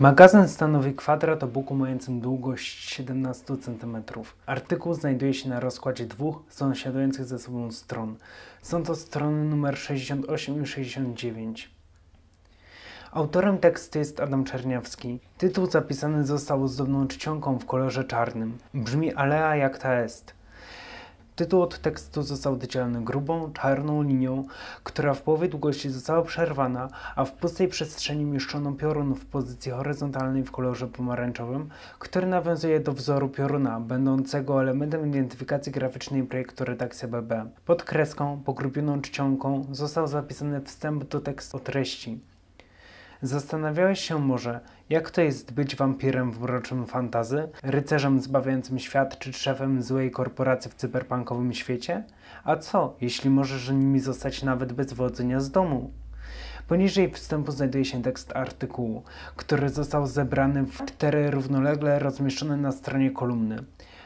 Magazyn stanowi kwadrat o boku mającym długość 17 cm. Artykuł znajduje się na rozkładzie dwóch sąsiadujących ze sobą stron. Są to strony numer 68 i 69. Autorem tekstu jest Adam Czerniawski. Tytuł zapisany został zdobną czcionką w kolorze czarnym. Brzmi Alea jak ta jest. Tytuł od tekstu został wydzielony grubą, czarną linią, która w połowie długości została przerwana, a w pustej przestrzeni umieszczono piorun w pozycji horyzontalnej w kolorze pomarańczowym, który nawiązuje do wzoru pioruna, będącego elementem identyfikacji graficznej projektu redakcja BB. Pod kreską, pogrubioną czcionką został zapisany wstęp do tekstu o treści. Zastanawiałeś się może, jak to jest być wampirem w mroczym fantazy, rycerzem zbawiającym świat czy szefem złej korporacji w cyberpunkowym świecie? A co, jeśli możesz nimi zostać nawet bez wodzenia z domu? Poniżej wstępu znajduje się tekst artykułu, który został zebrany w cztery równolegle rozmieszczone na stronie kolumny.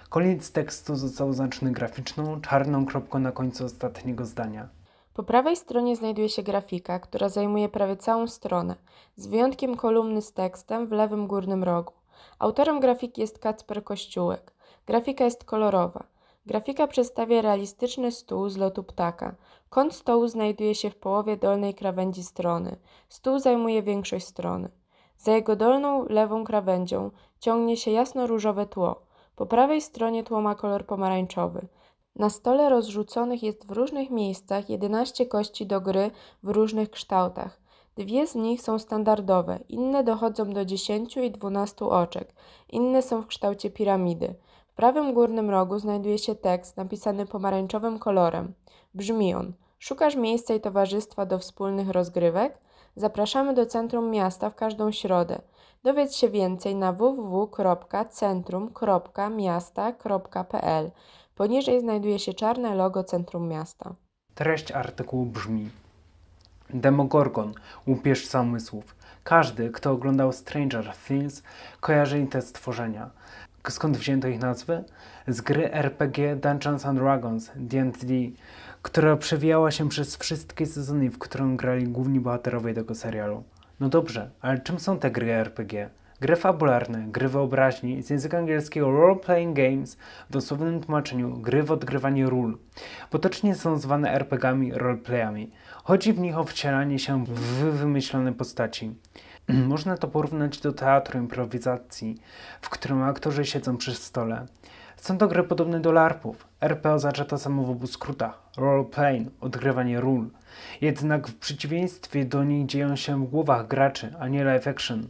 Koniec tekstu został oznaczony graficzną, czarną kropką na końcu ostatniego zdania. Po prawej stronie znajduje się grafika, która zajmuje prawie całą stronę, z wyjątkiem kolumny z tekstem w lewym górnym rogu. Autorem grafiki jest Kacper Kościółek. Grafika jest kolorowa. Grafika przedstawia realistyczny stół z lotu ptaka. Kąt stołu znajduje się w połowie dolnej krawędzi strony. Stół zajmuje większość strony. Za jego dolną lewą krawędzią ciągnie się jasno-różowe tło. Po prawej stronie tło ma kolor pomarańczowy. Na stole rozrzuconych jest w różnych miejscach 11 kości do gry w różnych kształtach. Dwie z nich są standardowe, inne dochodzą do 10 i 12 oczek, inne są w kształcie piramidy. W prawym górnym rogu znajduje się tekst napisany pomarańczowym kolorem. Brzmi on: Szukasz miejsca i towarzystwa do wspólnych rozgrywek? Zapraszamy do centrum miasta w każdą środę. Dowiedz się więcej na www.centrum.miasta.pl. Poniżej znajduje się czarne logo centrum miasta. Treść artykułu brzmi: Demogorgon, łupież samysłów. Każdy, kto oglądał Stranger Things, kojarzy te stworzenia. Skąd wzięto ich nazwy? Z gry RPG Dungeons and Dragons D&D, która przewijała się przez wszystkie sezony, w którym grali główni bohaterowie tego serialu. No dobrze, ale czym są te gry RPG? gry fabularne, gry wyobraźni, z języka angielskiego role-playing games, w dosłownym tłumaczeniu gry w odgrywanie ról. Potocznie są zwane rpg RPG-ami, roleplayami. Chodzi w nich o wcielanie się w wymyślone postaci. Można to porównać do teatru improwizacji, w którym aktorzy siedzą przy stole. Są to gry podobne do LARPów. RP oznacza to samo w obu skrótach. Roleplaying, odgrywanie ról. Jednak w przeciwieństwie do nich dzieją się w głowach graczy, a nie live action.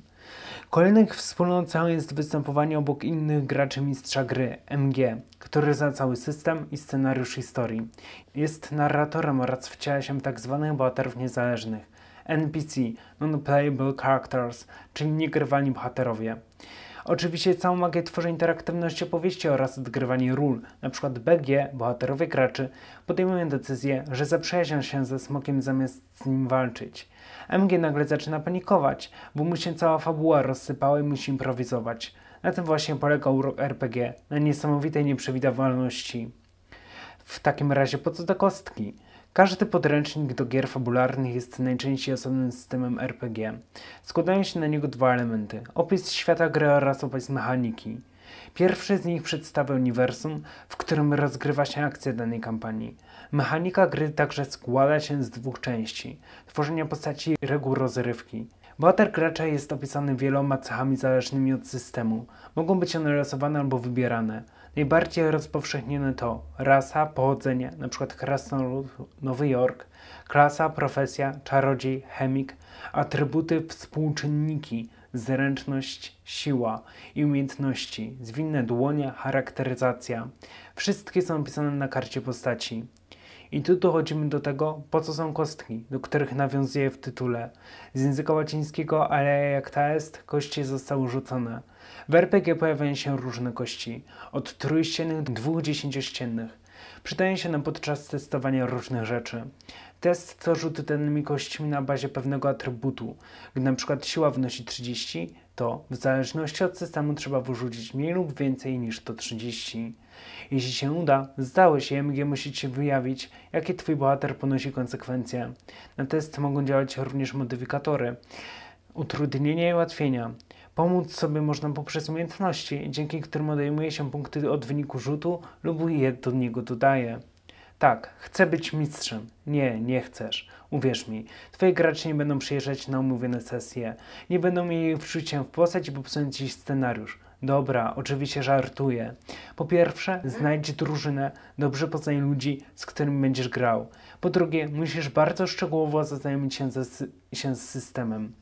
Kolejnym wspólnotą jest występowanie obok innych graczy mistrza gry, MG, który zna cały system i scenariusz historii. Jest narratorem oraz wciela się w tzw. Tak bohaterów niezależnych, NPC, Non-Playable Characters, czyli niegrywalni bohaterowie. Oczywiście całą magię tworzy interaktywność opowieści oraz odgrywanie ról. Na przykład BG, bohaterowie graczy, podejmują decyzję, że zaprzyjaźnią się ze smokiem zamiast z nim walczyć. MG nagle zaczyna panikować, bo mu się cała fabuła rozsypała i musi improwizować. Na tym właśnie polega urok RPG, na niesamowitej nieprzewidywalności. W takim razie po co te kostki? Każdy podręcznik do gier fabularnych jest najczęściej osobnym systemem RPG. Składają się na niego dwa elementy: opis świata gry oraz opis mechaniki. Pierwszy z nich przedstawia uniwersum, w którym rozgrywa się akcja danej kampanii. Mechanika gry także składa się z dwóch części: tworzenia postaci i reguł rozrywki. Bohater Kracza jest opisany wieloma cechami zależnymi od systemu. Mogą być one losowane albo wybierane. Najbardziej rozpowszechnione to rasa, pochodzenie, np. krasnolud, Nowy Jork, klasa, profesja, czarodziej, chemik, atrybuty, współczynniki, zręczność, siła i umiejętności, zwinne dłonie, charakteryzacja. Wszystkie są opisane na karcie postaci. I tu dochodzimy do tego, po co są kostki, do których nawiązuje w tytule. Z języka łacińskiego ale jak ta jest, kości zostały rzucone. W RPG pojawiają się różne kości, od trójściennych do dwóch dziesięciościennych. Przydaje się nam podczas testowania różnych rzeczy. Test to rzuty danymi kośćmi na bazie pewnego atrybutu. Gdy na przykład siła wynosi 30, to w zależności od systemu trzeba wyrzucić mniej lub więcej niż to 30. Jeśli się uda, zdałeś EMG musi Ci wyjawić, jakie Twój bohater ponosi konsekwencje. Na test mogą działać również modyfikatory utrudnienia i ułatwienia. Pomóc sobie można poprzez umiejętności, dzięki którym odejmuje się punkty od wyniku rzutu lub je do niego dodaje. Tak, chcę być mistrzem. Nie, nie chcesz. Uwierz mi, twoi gracze nie będą przyjeżdżać na umówione sesje. Nie będą mieli wczucia w postać i popsuć ci scenariusz. Dobra, oczywiście żartuję. Po pierwsze, znajdź drużynę, dobrze poznaj ludzi, z którymi będziesz grał. Po drugie, musisz bardzo szczegółowo zaznajomić się, się z systemem.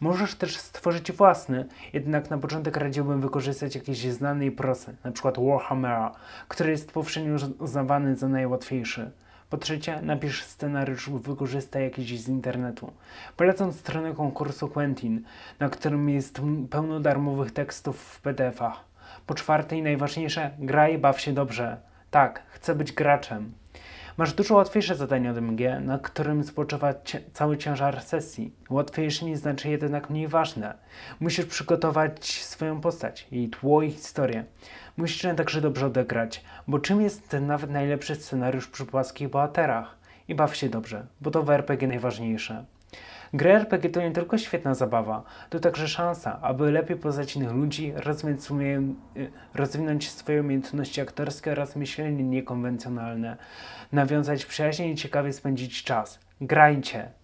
Możesz też stworzyć własny, jednak na początek radziłbym wykorzystać jakieś znane i proste, np. Warhammera, który jest powszechnie uznawany za najłatwiejszy. Po trzecie, napisz scenariusz lub wykorzystaj jakiś z internetu. Polecam stronę konkursu Quentin, na którym jest pełno darmowych tekstów w PDF-ach. Po czwarte i najważniejsze, graj, baw się dobrze. Tak, chcę być graczem. Masz dużo łatwiejsze zadanie od MG, na którym spoczywa cały ciężar sesji. Łatwiejsze nie znaczy jednak mniej ważne. Musisz przygotować swoją postać, jej tło i historię. Musisz ją także dobrze odegrać, bo czym jest nawet najlepszy scenariusz przy płaskich bohaterach? I baw się dobrze, bo to w RPG najważniejsze. Gry RPG to nie tylko świetna zabawa, to także szansa, aby lepiej poznać innych ludzi, rozwinąć swoje, rozwinąć swoje umiejętności aktorskie oraz myślenie niekonwencjonalne, nawiązać przyjaźń i ciekawie spędzić czas. Grajcie!